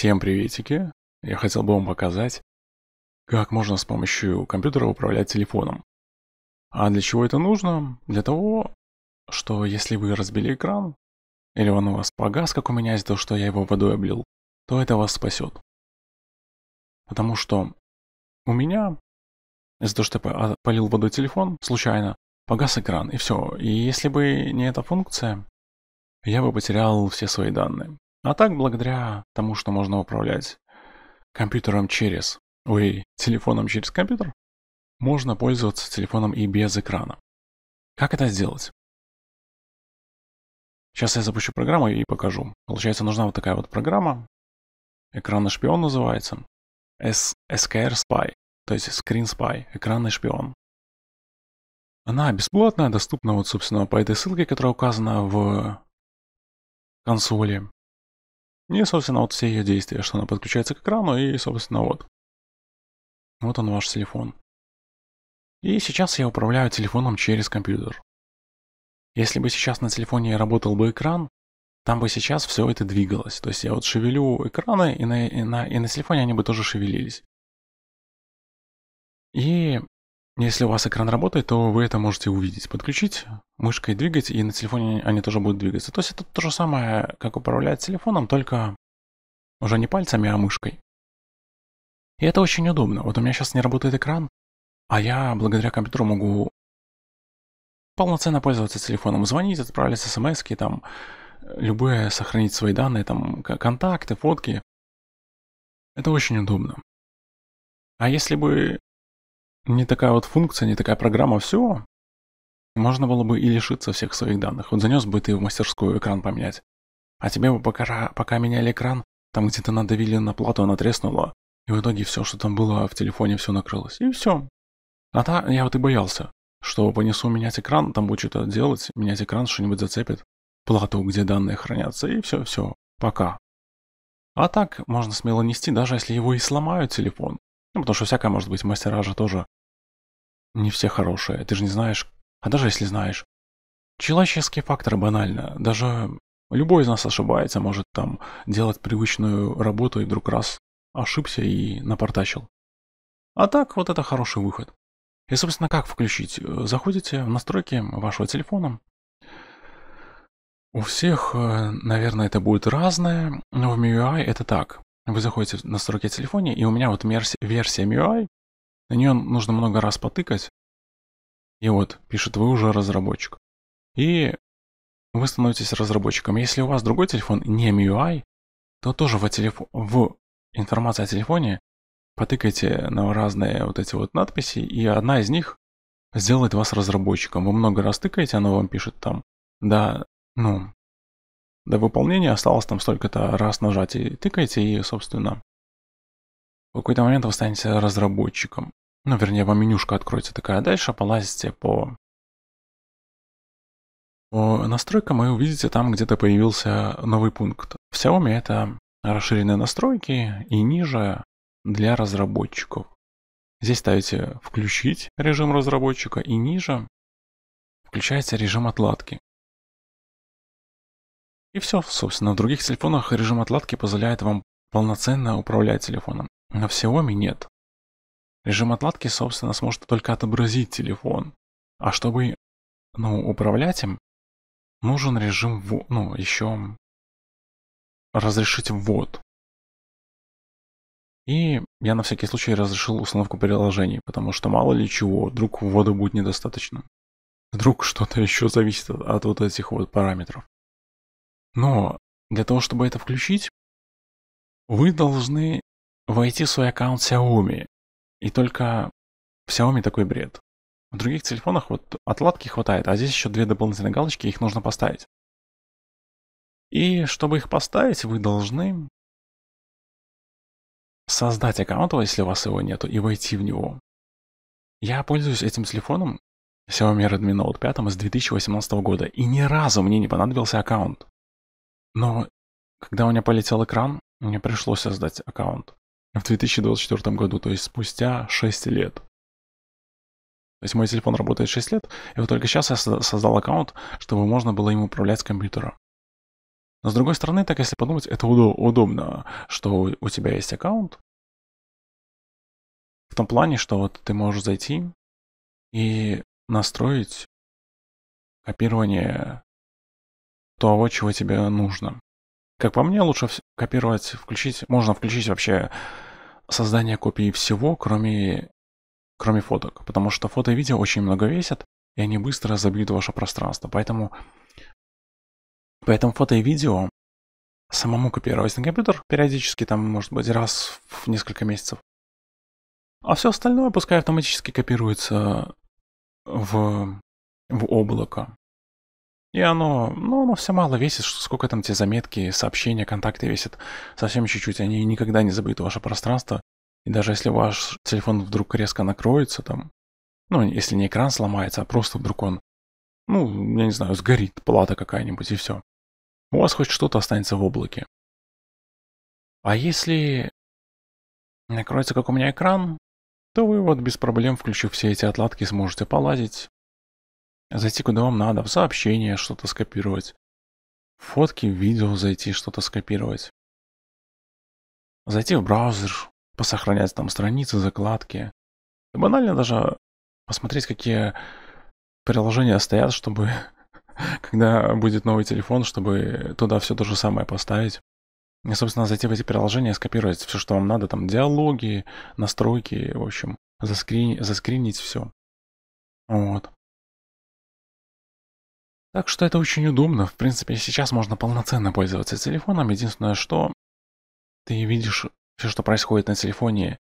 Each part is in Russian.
Всем приветики! Я хотел бы вам показать, как можно с помощью компьютера управлять телефоном. А для чего это нужно? Для того, что если вы разбили экран, или он у вас погас, как у меня из-за того, что я его водой облил, то это вас спасет. Потому что у меня из-за того, что я полил водой телефон, случайно, погас экран, и все. И если бы не эта функция, я бы потерял все свои данные. А так, благодаря тому, что можно управлять компьютером через... Ой, телефоном через компьютер, можно пользоваться телефоном и без экрана. Как это сделать? Сейчас я запущу программу и покажу. Получается, нужна вот такая вот программа. Экранный шпион называется. S SKR Spy, то есть Screen Spy, экранный шпион. Она бесплатная, доступна вот, собственно, по этой ссылке, которая указана в консоли. И, собственно, вот все ее действия, что она подключается к экрану, и, собственно, вот. Вот он ваш телефон. И сейчас я управляю телефоном через компьютер. Если бы сейчас на телефоне работал бы экран, там бы сейчас все это двигалось. То есть я вот шевелю экраны, и на, и на, и на телефоне они бы тоже шевелились. И если у вас экран работает, то вы это можете увидеть. Подключить, мышкой двигать, и на телефоне они тоже будут двигаться. То есть это то же самое, как управлять телефоном, только уже не пальцами, а мышкой. И это очень удобно. Вот у меня сейчас не работает экран, а я благодаря компьютеру могу полноценно пользоваться телефоном, звонить, отправлять смс там, любые, сохранить свои данные, там, контакты, фотки. Это очень удобно. А если бы не такая вот функция, не такая программа, все. Можно было бы и лишиться всех своих данных. Вот занес бы ты в мастерскую экран поменять. А тебе бы пока, пока меняли экран, там где-то надавили на плату, она треснула. И в итоге все, что там было в телефоне, все накрылось. И все. А та, я вот и боялся, что понесу менять экран, там будет что-то делать, менять экран, что-нибудь зацепит, плату, где данные хранятся, и все, все, пока. А так можно смело нести, даже если его и сломают телефон. Ну, потому что всякое может быть, мастера же тоже не все хорошие, ты же не знаешь. А даже если знаешь. Человеческий фактор банально. Даже любой из нас ошибается, может там делать привычную работу и вдруг раз ошибся и напортачил. А так, вот это хороший выход. И, собственно, как включить? Заходите в настройки вашего телефона. У всех, э, наверное, это будет разное, но в MIUI это так. Вы заходите в настройки телефона, и у меня вот версия, версия MIUI на нее нужно много раз потыкать. И вот, пишет, вы уже разработчик. И вы становитесь разработчиком. Если у вас другой телефон, не MIUI, то тоже в, телеф... в информации о телефоне потыкайте на разные вот эти вот надписи, и одна из них сделает вас разработчиком. Вы много раз тыкаете, она вам пишет там, да, ну, до выполнения осталось там столько-то раз нажать и тыкаете, и, собственно, в какой-то момент вы станете разработчиком. Ну, вернее, вам менюшка откроется такая. А дальше полазите по... по настройкам и увидите там где-то появился новый пункт. В Xiaomi это расширенные настройки и ниже для разработчиков. Здесь ставите «Включить режим разработчика» и ниже включается режим отладки. И все, собственно, в других телефонах режим отладки позволяет вам полноценно управлять телефоном. На Xiaomi нет. Режим отладки, собственно, сможет только отобразить телефон. А чтобы, ну, управлять им, нужен режим, ну, еще разрешить ввод. И я на всякий случай разрешил установку приложений, потому что мало ли чего, вдруг ввода будет недостаточно. Вдруг что-то еще зависит от, от вот этих вот параметров. Но для того, чтобы это включить, вы должны войти в свой аккаунт Xiaomi и только в Xiaomi такой бред. В других телефонах вот отладки хватает, а здесь еще две дополнительные галочки, их нужно поставить. И чтобы их поставить, вы должны создать аккаунт, если у вас его нету, и войти в него. Я пользуюсь этим телефоном Xiaomi Redmi Note 5 с 2018 года, и ни разу мне не понадобился аккаунт. Но когда у меня полетел экран, мне пришлось создать аккаунт в 2024 году, то есть спустя 6 лет. То есть мой телефон работает 6 лет, и вот только сейчас я создал аккаунт, чтобы можно было им управлять с компьютера. Но с другой стороны, так если подумать, это удобно, что у тебя есть аккаунт. В том плане, что вот ты можешь зайти и настроить копирование того, чего тебе нужно. Как по мне, лучше копировать, включить, можно включить вообще создание копии всего, кроме, кроме фоток. Потому что фото и видео очень много весят, и они быстро забьют ваше пространство. Поэтому, поэтому фото и видео самому копировать на компьютер периодически, там, может быть, раз в несколько месяцев. А все остальное пускай автоматически копируется в, в облако. И оно, ну, оно все мало весит, сколько там те заметки, сообщения, контакты весят. Совсем чуть-чуть, они никогда не забьют ваше пространство. И даже если ваш телефон вдруг резко накроется там, ну, если не экран сломается, а просто вдруг он, ну, я не знаю, сгорит, плата какая-нибудь и все. У вас хоть что-то останется в облаке. А если накроется, как у меня экран, то вы вот без проблем, включив все эти отладки, сможете полазить, зайти куда вам надо, в сообщение что-то скопировать, фотки, видео зайти, что-то скопировать, зайти в браузер, посохранять там страницы, закладки. И банально даже посмотреть, какие приложения стоят, чтобы когда будет новый телефон, чтобы туда все то же самое поставить. И, собственно, зайти в эти приложения, скопировать все, что вам надо, там диалоги, настройки, в общем, заскрин... заскринить все. Вот. Так что это очень удобно. В принципе, сейчас можно полноценно пользоваться телефоном. Единственное, что ты видишь все, что происходит на телефоне,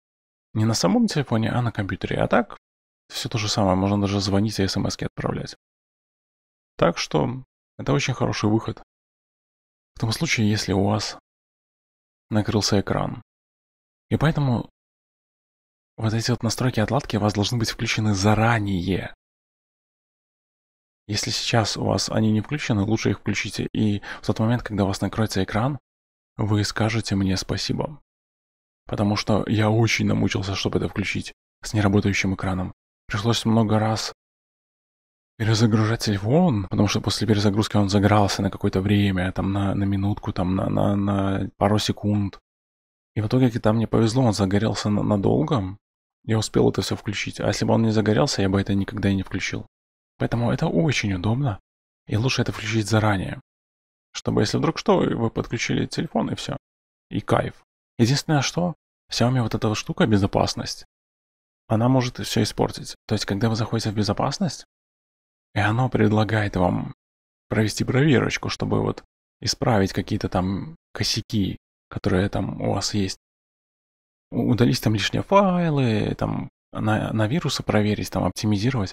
не на самом телефоне, а на компьютере. А так, все то же самое. Можно даже звонить и смс отправлять. Так что это очень хороший выход. В том случае, если у вас накрылся экран. И поэтому вот эти вот настройки отладки у вас должны быть включены заранее. Если сейчас у вас они не включены, лучше их включите, и в тот момент, когда у вас накроется экран, вы скажете мне спасибо. Потому что я очень намучился, чтобы это включить с неработающим экраном. Пришлось много раз перезагружать телефон, потому что после перезагрузки он загорался на какое-то время, там на, на минутку, там на, на, на пару секунд. И в итоге, когда мне повезло, он загорелся надолго. Я успел это все включить. А если бы он не загорелся, я бы это никогда и не включил. Поэтому это очень удобно, и лучше это включить заранее. Чтобы если вдруг что, вы подключили телефон и все. И кайф. Единственное что, Xiaomi вот эта штука безопасность, она может все испортить. То есть, когда вы заходите в безопасность, и оно предлагает вам провести проверочку, чтобы вот исправить какие-то там косяки, которые там у вас есть. Удалить там лишние файлы, там на, на вирусы проверить, там оптимизировать.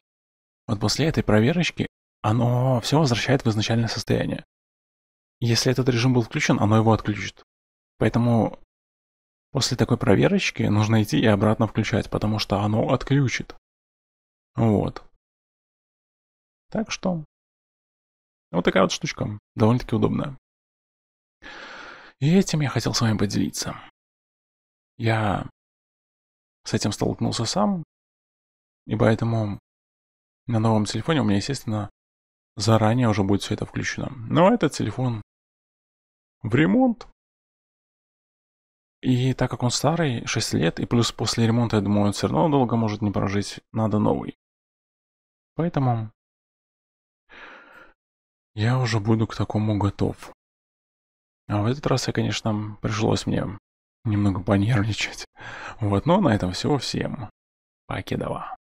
Вот после этой проверочки оно все возвращает в изначальное состояние. Если этот режим был включен, оно его отключит. Поэтому после такой проверочки нужно идти и обратно включать, потому что оно отключит. Вот. Так что вот такая вот штучка, довольно-таки удобная. И этим я хотел с вами поделиться. Я с этим столкнулся сам, и поэтому на новом телефоне у меня, естественно, заранее уже будет все это включено. Но этот телефон в ремонт. И так как он старый, 6 лет, и плюс после ремонта, я думаю, он все равно долго может не прожить, надо новый. Поэтому я уже буду к такому готов. А в этот раз я, конечно, пришлось мне немного понервничать. Вот, но на этом все, всем. Покедова.